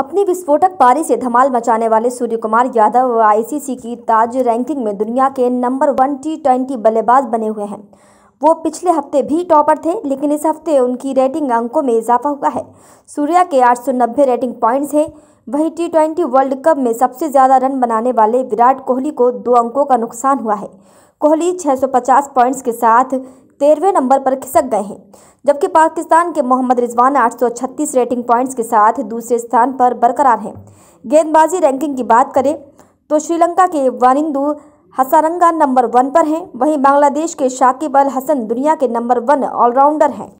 अपनी विस्फोटक पारी से धमाल मचाने वाले सूर्य कुमार यादव व आईसीसी की ताज रैंकिंग में दुनिया के नंबर वन टी ट्वेंटी बल्लेबाज बने हुए हैं वो पिछले हफ्ते भी टॉपर थे लेकिन इस हफ्ते उनकी रेटिंग अंकों में इजाफा हुआ है सूर्या के नब्बे रेटिंग पॉइंट्स हैं वहीं टी ट्वेंटी वर्ल्ड कप में सबसे ज़्यादा रन बनाने वाले विराट कोहली को दो अंकों का नुकसान हुआ है कोहली 650 पॉइंट्स के साथ तेरहवें नंबर पर खिसक गए हैं जबकि पाकिस्तान के मोहम्मद रिजवान आठ रेटिंग पॉइंट्स के साथ दूसरे स्थान पर बरकरार हैं गेंदबाजी रैंकिंग की बात करें तो श्रीलंका के वानिंदू हसारंगा नंबर वन पर हैं वहीं बांग्लादेश के शाकिब अल हसन दुनिया के नंबर वन ऑलराउंडर हैं